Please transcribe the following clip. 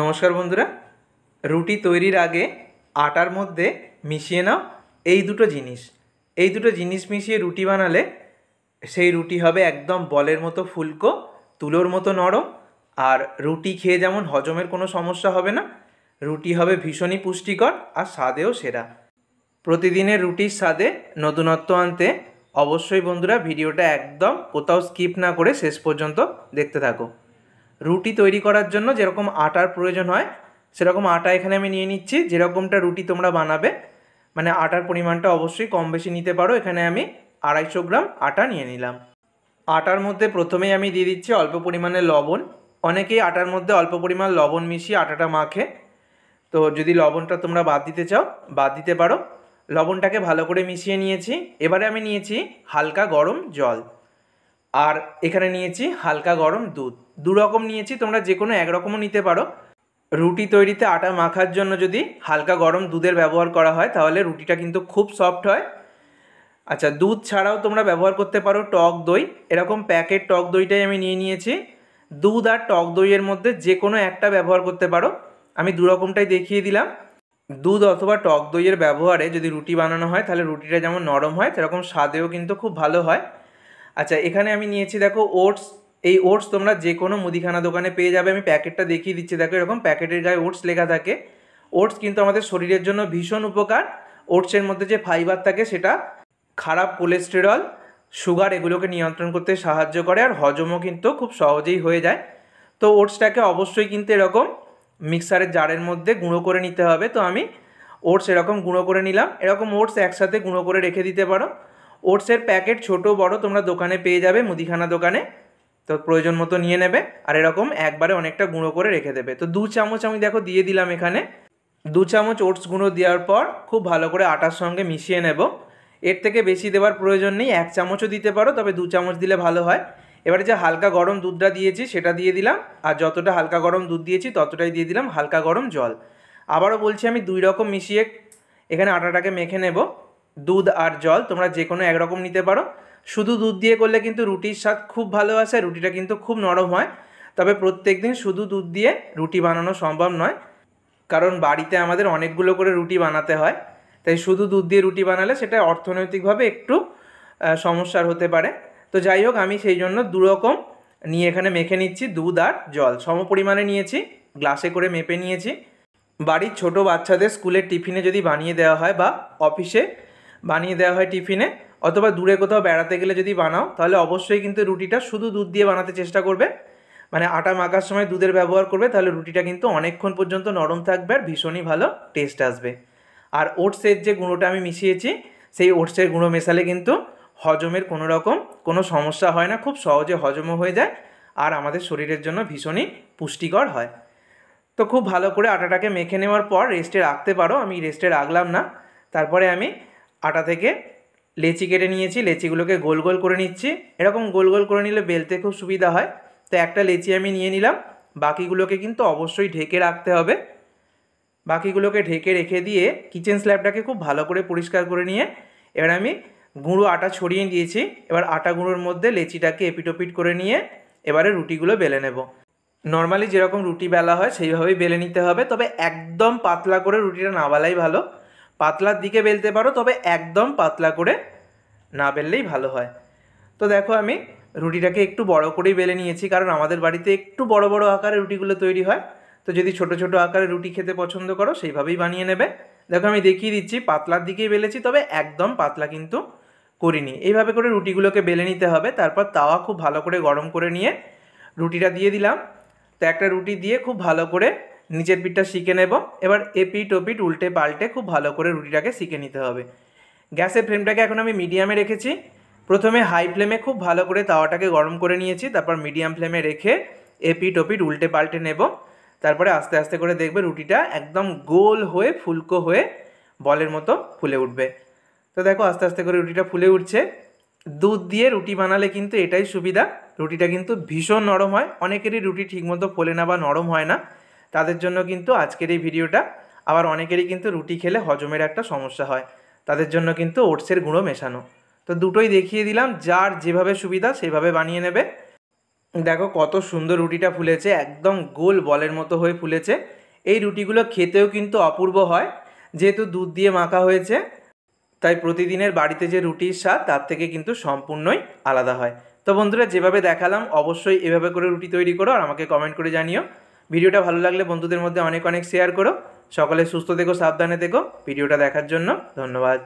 নমস্কার বন্ধুরা রুটি তৈরির আগে আটার মধ্যে মিশিয়ে নাও এই দুটো জিনিস এই দুটো জিনিস মিশিয়ে রুটি বানালে সেই রুটি হবে একদম বলের মতো ফুলকো তুলোর মতো নরম আর রুটি খেয়ে যেমন হজমের কোনো সমস্যা হবে না রুটি হবে ভীষণই পুষ্টিকর আর স্বাদেও সেরা প্রতিদিনের রুটির স্বাদে নতুনত্ব আনতে অবশ্যই বন্ধুরা ভিডিওটা একদম কোথাও স্কিপ না করে শেষ পর্যন্ত দেখতে থাকো রুটি তৈরি করার জন্য যেরকম আটার প্রয়োজন হয় সেরকম আটা এখানে আমি নিয়ে নিচ্ছি যেরকমটা রুটি তোমরা বানাবে মানে আটার পরিমাণটা অবশ্যই কম বেশি নিতে পারো এখানে আমি আড়াইশো গ্রাম আটা নিয়ে নিলাম আটার মধ্যে প্রথমেই আমি দিয়ে দিচ্ছি অল্প পরিমাণে লবণ অনেকেই আটার মধ্যে অল্প পরিমাণ লবণ মিশিয়ে আটাটা মাখে তো যদি লবণটা তোমরা বাদ দিতে চাও বাদ দিতে পারো লবণটাকে ভালো করে মিশিয়ে নিয়েছি এবারে আমি নিয়েছি হালকা গরম জল আর এখানে নিয়েছি হালকা গরম দুধ দুরকম নিয়েছি তোমরা যে কোনো একরকমও নিতে পারো রুটি তৈরিতে আটা মাখার জন্য যদি হালকা গরম দুধের ব্যবহার করা হয় তাহলে রুটিটা কিন্তু খুব সফট হয় আচ্ছা দুধ ছাড়াও তোমরা ব্যবহার করতে পারো টক দই এরকম প্যাকেট টক দইটাই আমি নিয়ে নিয়েছি দুধ আর টক দইয়ের মধ্যে যে কোনো একটা ব্যবহার করতে পারো আমি দুরকমটাই দেখিয়ে দিলাম দুধ অথবা টক দইয়ের ব্যবহারে যদি রুটি বানানো হয় তাহলে রুটিটা যেমন নরম হয় সেরকম স্বাদেও কিন্তু খুব ভালো হয় আচ্ছা এখানে আমি নিয়েছি দেখো ওটস এই ওটস তোমরা যে কোনো মুদিখানা দোকানে পেয়ে যাবে আমি প্যাকেটটা দেখিয়ে দিচ্ছি দেখো এরকম প্যাকেটের গায়ে ওটস লেখা থাকে ওটস কিন্তু আমাদের শরীরের জন্য ভীষণ উপকার ওটসের মধ্যে যে ফাইবার থাকে সেটা খারাপ কোলেস্টেরল সুগার এগুলোকে নিয়ন্ত্রণ করতে সাহায্য করে আর হজমও কিন্তু খুব সহজেই হয়ে যায় তো ওটসটাকে অবশ্যই কিন্তু এরকম মিক্সারের জারের মধ্যে গুঁড়ো করে নিতে হবে তো আমি ওটস এরকম গুঁড়ো করে নিলাম এরকম ওটস একসাথে গুঁড়ো করে রেখে দিতে পারো ওটসের প্যাকেট ছোট বড় তোমরা দোকানে পেয়ে যাবে মুদিখানা দোকানে তো প্রয়োজন মতো নিয়ে নেবে আর এরকম একবারে অনেকটা গুঁড়ো করে রেখে দেবে তো দু চামচ আমি দেখো দিয়ে দিলাম এখানে দু চামচ ওটস গুঁড়ো দেওয়ার পর খুব ভালো করে আটার সঙ্গে মিশিয়ে নেব এর থেকে বেশি দেওয়ার প্রয়োজন নেই এক চামচও দিতে পারো তবে দু চামচ দিলে ভালো হয় এবারে যে হালকা গরম দুধটা দিয়েছি সেটা দিয়ে দিলাম আর যতটা হালকা গরম দুধ দিয়েছি ততটাই দিয়ে দিলাম হালকা গরম জল আবারও বলছি আমি দুই রকম মিশিয়ে এখানে আটাটাকে মেখে নেব দুধ আর জল তোমরা যে কোনো একরকম নিতে পারো শুধু দুধ দিয়ে করলে কিন্তু রুটির স্বাদ খুব ভালো আসে রুটিটা কিন্তু খুব নরম হয় তবে প্রত্যেক দিন শুধু দুধ দিয়ে রুটি বানানো সম্ভব নয় কারণ বাড়িতে আমাদের অনেকগুলো করে রুটি বানাতে হয় তাই শুধু দুধ দিয়ে রুটি বানালে সেটা অর্থনৈতিকভাবে একটু সমস্যার হতে পারে তো যাই হোক আমি সেই জন্য দুরকম নিয়ে এখানে মেখে নিচ্ছি দুধ আর জল সম পরিমাণে নিয়েছি গ্লাসে করে মেপে নিয়েছি বাড়ির ছোট বাচ্চাদের স্কুলের টিফিনে যদি বানিয়ে দেওয়া হয় বা অফিসে বানিয়ে দেওয়া হয় টিফিনে অথবা দূরে কোথাও বেড়াতে গেলে যদি বানাও তাহলে অবশ্যই কিন্তু রুটিটা শুধু দুধ দিয়ে বানাতে চেষ্টা করবে মানে আটা মাখার সময় দুধের ব্যবহার করবে তাহলে রুটিটা কিন্তু অনেকক্ষণ পর্যন্ত নরম থাকবে আর ভীষণই ভালো টেস্ট আসবে আর ওটসের যে গুঁড়োটা আমি মিশিয়েছি সেই ওটসের গুঁড়ো মেশালে কিন্তু হজমের কোনো রকম কোনো সমস্যা হয় না খুব সহজে হজমও হয়ে যায় আর আমাদের শরীরের জন্য ভীষণই পুষ্টিকর হয় তো খুব ভালো করে আটাটাকে মেখে নেওয়ার পর রেস্টে রাখতে পারো আমি রেস্টে রাখলাম না তারপরে আমি আটা থেকে লেচি কেটে নিয়েছি লেচিগুলোকে গোল গোল করে নিচ্ছি এরকম গোল গোল করে নিলে বেলতে খুব সুবিধা হয় তো একটা লেচি আমি নিয়ে নিলাম বাকিগুলোকে কিন্তু অবশ্যই ঢেকে রাখতে হবে বাকিগুলোকে ঢেকে রেখে দিয়ে কিচেন স্ল্যাবটাকে খুব ভালো করে পরিষ্কার করে নিয়ে এবার আমি গুঁড়ো আটা ছড়িয়ে দিয়েছি এবার আটা গুঁড়োর মধ্যে লেচিটাকে এপিটোপিট করে নিয়ে এবারে রুটিগুলো বেলে নেব নর্মালি যেরকম রুটি বেলা হয় সেইভাবেই বেলে নিতে হবে তবে একদম পাতলা করে রুটিটা না বেলাই ভালো পাতলার দিকে বেলতে পারো তবে একদম পাতলা করে না বেললেই ভালো হয় তো দেখো আমি রুটিটাকে একটু বড় করেই বেলে নিয়েছি কারণ আমাদের বাড়িতে একটু বড় বড় আকারে রুটিগুলো তৈরি হয় তো যদি ছোট ছোট আকারে রুটি খেতে পছন্দ করো সেইভাবেই বানিয়ে নেবে দেখো আমি দেখিয়ে দিচ্ছি পাতলার দিকেই বেলেছি তবে একদম পাতলা কিন্তু করিনি এইভাবে করে রুটিগুলোকে বেলে নিতে হবে তারপর তাওয়া খুব ভালো করে গরম করে নিয়ে রুটিটা দিয়ে দিলাম তো একটা রুটি দিয়ে খুব ভালো করে নিচের পিঠটা শিখে নেব এবার এপি ওপিট উল্টে পাল্টে খুব ভালো করে রুটিটাকে শিখে নিতে হবে গ্যাসের ফ্লেমটাকে এখন আমি মিডিয়ামে রেখেছি প্রথমে হাই ফ্লেমে খুব ভালো করে তাওয়াটাকে গরম করে নিয়েছি তারপর মিডিয়াম ফ্লেমে রেখে এপি ওপিট উল্টে পাল্টে নেব তারপরে আস্তে আস্তে করে দেখবে রুটিটা একদম গোল হয়ে ফুলকো হয়ে বলের মতো ফুলে উঠবে তো দেখো আস্তে আস্তে করে রুটিটা ফুলে উঠছে দুধ দিয়ে রুটি বানালে কিন্তু এটাই সুবিধা রুটিটা কিন্তু ভীষণ নরম হয় অনেকেরই রুটি ঠিকমতো ফোলে না বা নরম হয় না তাদের জন্য কিন্তু আজকের এই ভিডিওটা আবার অনেকেরই কিন্তু রুটি খেলে হজমের একটা সমস্যা হয় তাদের জন্য কিন্তু ওটসের গুঁড়ো মেশানো তো দুটোই দেখিয়ে দিলাম যার যেভাবে সুবিধা সেভাবে বানিয়ে নেবে দেখো কত সুন্দর রুটিটা ফুলেছে একদম গোল বলের মতো হয়ে ফুলেছে এই রুটিগুলো খেতেও কিন্তু অপূর্ব হয় যেহেতু দুধ দিয়ে মাখা হয়েছে তাই প্রতিদিনের বাড়িতে যে রুটির স্বাদ তার থেকে কিন্তু সম্পূর্ণই আলাদা হয় তো বন্ধুরা যেভাবে দেখালাম অবশ্যই এভাবে করে রুটি তৈরি করো আর আমাকে কমেন্ট করে জানিও ভিডিওটা ভালো লাগলে বন্ধুদের মধ্যে অনেক অনেক শেয়ার করো সকলে সুস্থ থেকো সাবধানে থেকো ভিডিওটা দেখার জন্য ধন্যবাদ